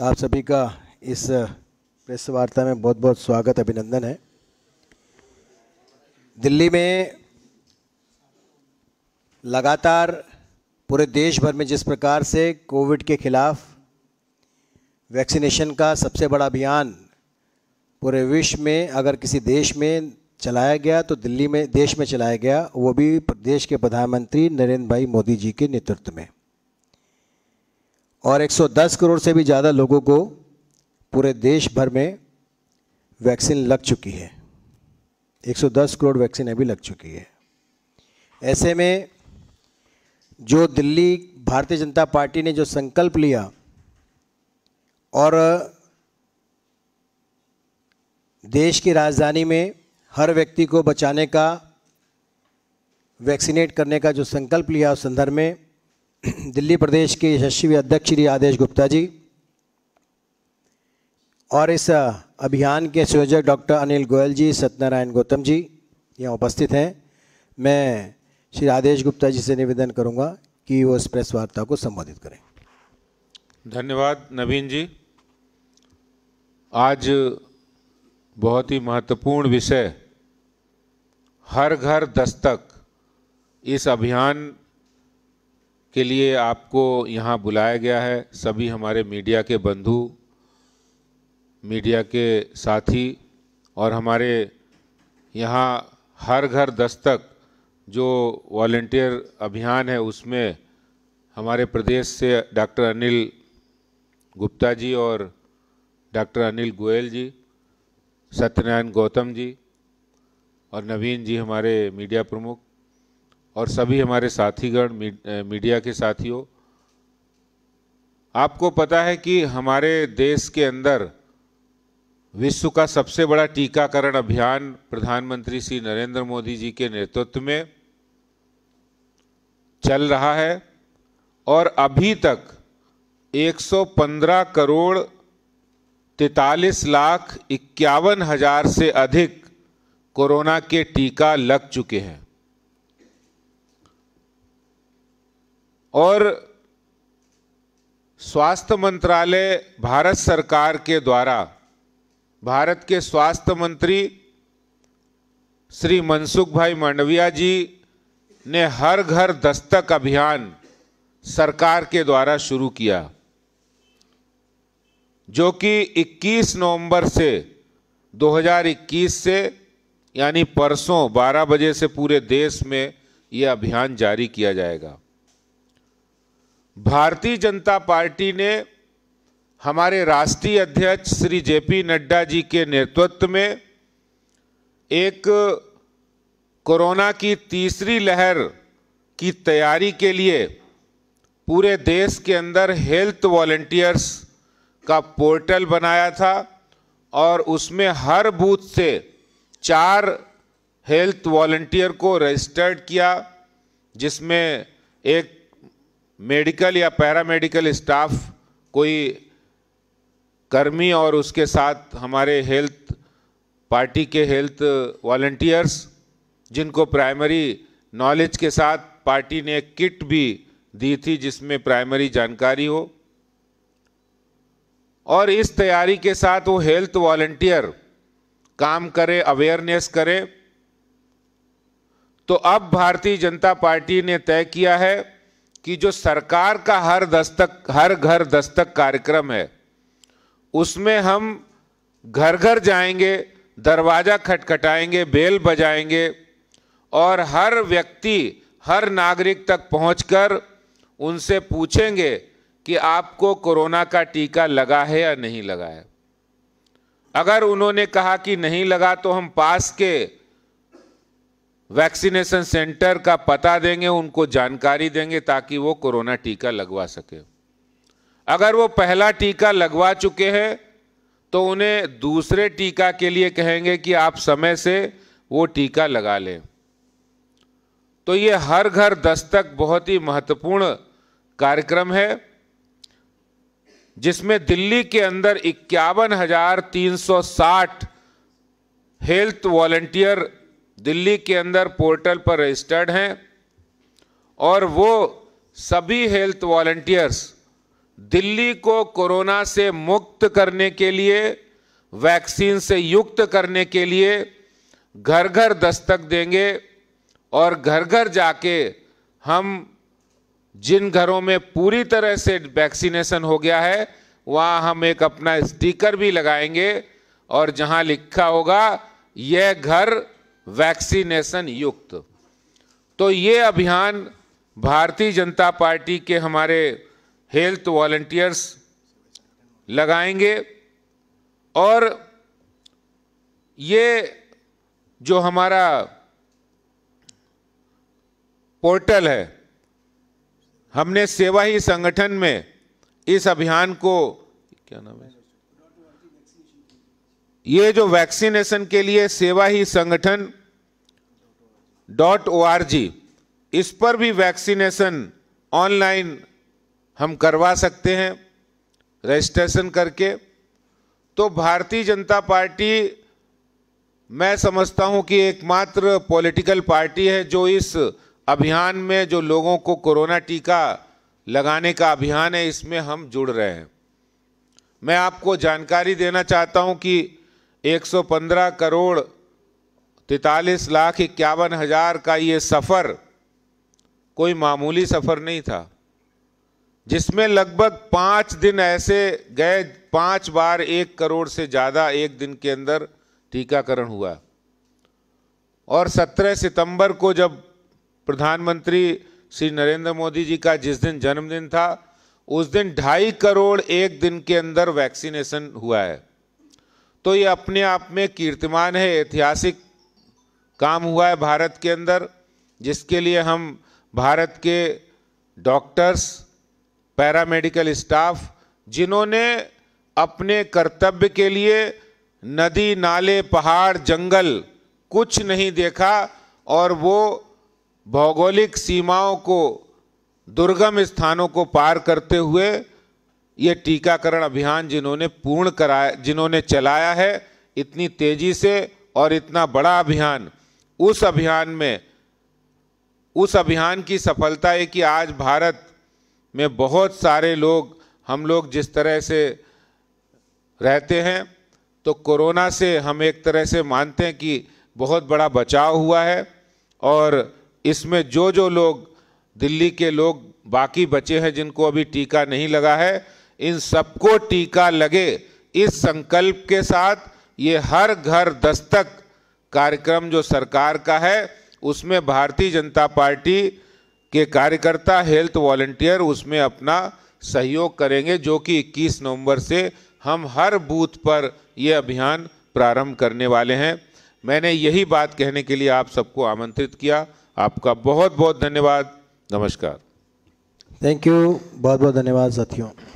आप सभी का इस प्रेस वार्ता में बहुत बहुत स्वागत अभिनंदन है दिल्ली में लगातार पूरे देश भर में जिस प्रकार से कोविड के खिलाफ वैक्सीनेशन का सबसे बड़ा अभियान पूरे विश्व में अगर किसी देश में चलाया गया तो दिल्ली में देश में चलाया गया वो भी देश के प्रधानमंत्री नरेंद्र भाई मोदी जी के नेतृत्व में और 110 करोड़ से भी ज़्यादा लोगों को पूरे देश भर में वैक्सीन लग चुकी है 110 करोड़ वैक्सीन अभी लग चुकी है ऐसे में जो दिल्ली भारतीय जनता पार्टी ने जो संकल्प लिया और देश की राजधानी में हर व्यक्ति को बचाने का वैक्सीनेट करने का जो संकल्प लिया उस संदर्भ में दिल्ली प्रदेश के यशस्वी अध्यक्ष श्री आदेश गुप्ता जी और इस अभियान के संयोजक डॉक्टर अनिल गोयल जी सत्यनारायण गौतम जी यहाँ उपस्थित हैं मैं श्री आदेश गुप्ता जी से निवेदन करूँगा कि वो इस प्रेस वार्ता को संबोधित करें धन्यवाद नवीन जी आज बहुत ही महत्वपूर्ण विषय हर घर दस्तक इस अभियान के लिए आपको यहाँ बुलाया गया है सभी हमारे मीडिया के बंधु मीडिया के साथी और हमारे यहाँ हर घर दस्तक जो वॉल्टियर अभियान है उसमें हमारे प्रदेश से डॉक्टर अनिल गुप्ता जी और डॉक्टर अनिल गोयल जी सत्यनारायण गौतम जी और नवीन जी हमारे मीडिया प्रमुख और सभी हमारे साथीगण मीडिया के साथियों आपको पता है कि हमारे देश के अंदर विश्व का सबसे बड़ा टीकाकरण अभियान प्रधानमंत्री श्री नरेंद्र मोदी जी के नेतृत्व में चल रहा है और अभी तक 115 करोड़ तैतालीस लाख इक्यावन हजार से अधिक कोरोना के टीका लग चुके हैं और स्वास्थ्य मंत्रालय भारत सरकार के द्वारा भारत के स्वास्थ्य मंत्री श्री मनसुख भाई मांडविया जी ने हर घर दस्तक अभियान सरकार के द्वारा शुरू किया जो कि 21 नवंबर से 2021 से यानी परसों 12 बजे से पूरे देश में ये अभियान जारी किया जाएगा भारतीय जनता पार्टी ने हमारे राष्ट्रीय अध्यक्ष श्री जेपी नड्डा जी के नेतृत्व में एक कोरोना की तीसरी लहर की तैयारी के लिए पूरे देश के अंदर हेल्थ वॉल्टियर्स का पोर्टल बनाया था और उसमें हर बूथ से चार हेल्थ वॉल्टियर को रजिस्टर्ड किया जिसमें एक मेडिकल या पैरामेडिकल स्टाफ कोई कर्मी और उसके साथ हमारे हेल्थ पार्टी के हेल्थ वॉल्टियर्स जिनको प्राइमरी नॉलेज के साथ पार्टी ने एक किट भी दी थी जिसमें प्राइमरी जानकारी हो और इस तैयारी के साथ वो हेल्थ वॉल्टियर काम करे अवेयरनेस करे तो अब भारतीय जनता पार्टी ने तय किया है कि जो सरकार का हर दस्तक हर घर दस्तक कार्यक्रम है उसमें हम घर घर जाएंगे दरवाज़ा खटखटाएंगे बेल बजाएंगे और हर व्यक्ति हर नागरिक तक पहुंचकर उनसे पूछेंगे कि आपको कोरोना का टीका लगा है या नहीं लगा है अगर उन्होंने कहा कि नहीं लगा तो हम पास के वैक्सीनेशन सेंटर का पता देंगे उनको जानकारी देंगे ताकि वो कोरोना टीका लगवा सके अगर वो पहला टीका लगवा चुके हैं तो उन्हें दूसरे टीका के लिए कहेंगे कि आप समय से वो टीका लगा लें तो ये हर घर दस्तक बहुत ही महत्वपूर्ण कार्यक्रम है जिसमें दिल्ली के अंदर इक्यावन हेल्थ वॉलंटियर दिल्ली के अंदर पोर्टल पर रजिस्टर्ड हैं और वो सभी हेल्थ वॉल्टियर्स दिल्ली को कोरोना से मुक्त करने के लिए वैक्सीन से युक्त करने के लिए घर घर दस्तक देंगे और घर घर जाके हम जिन घरों में पूरी तरह से वैक्सीनेशन हो गया है वहाँ हम एक अपना स्टिकर भी लगाएंगे और जहाँ लिखा होगा यह घर वैक्सीनेशन युक्त तो ये अभियान भारतीय जनता पार्टी के हमारे हेल्थ वॉल्टियर्स लगाएंगे और ये जो हमारा पोर्टल है हमने सेवा ही संगठन में इस अभियान को क्या नाम है ये जो वैक्सीनेशन के लिए सेवा ही संगठन डॉट ओ इस पर भी वैक्सीनेशन ऑनलाइन हम करवा सकते हैं रजिस्ट्रेशन करके तो भारतीय जनता पार्टी मैं समझता हूं कि एकमात्र पॉलिटिकल पार्टी है जो इस अभियान में जो लोगों को कोरोना टीका लगाने का अभियान है इसमें हम जुड़ रहे हैं मैं आपको जानकारी देना चाहता हूं कि 115 करोड़ तैतालीस लाख इक्यावन हज़ार का ये सफ़र कोई मामूली सफ़र नहीं था जिसमें लगभग पाँच दिन ऐसे गए पाँच बार एक करोड़ से ज़्यादा एक दिन के अंदर टीकाकरण हुआ और 17 सितंबर को जब प्रधानमंत्री श्री नरेंद्र मोदी जी का जिस दिन जन्मदिन था उस दिन ढाई करोड़ एक दिन के अंदर वैक्सीनेशन हुआ है तो ये अपने आप में कीर्तिमान है ऐतिहासिक काम हुआ है भारत के अंदर जिसके लिए हम भारत के डॉक्टर्स पैरामेडिकल स्टाफ जिन्होंने अपने कर्तव्य के लिए नदी नाले पहाड़ जंगल कुछ नहीं देखा और वो भौगोलिक सीमाओं को दुर्गम स्थानों को पार करते हुए ये टीकाकरण अभियान जिन्होंने पूर्ण कराया जिन्होंने चलाया है इतनी तेज़ी से और इतना बड़ा अभियान उस अभियान में उस अभियान की सफलता है कि आज भारत में बहुत सारे लोग हम लोग जिस तरह से रहते हैं तो कोरोना से हम एक तरह से मानते हैं कि बहुत बड़ा बचाव हुआ है और इसमें जो जो लोग दिल्ली के लोग बाकी बचे हैं जिनको अभी टीका नहीं लगा है इन सबको टीका लगे इस संकल्प के साथ ये हर घर दस्तक कार्यक्रम जो सरकार का है उसमें भारतीय जनता पार्टी के कार्यकर्ता हेल्थ वॉल्टियर उसमें अपना सहयोग करेंगे जो कि 21 नवंबर से हम हर बूथ पर ये अभियान प्रारंभ करने वाले हैं मैंने यही बात कहने के लिए आप सबको आमंत्रित किया आपका बहुत बहुत धन्यवाद नमस्कार थैंक यू बहुत बहुत धन्यवाद साथियों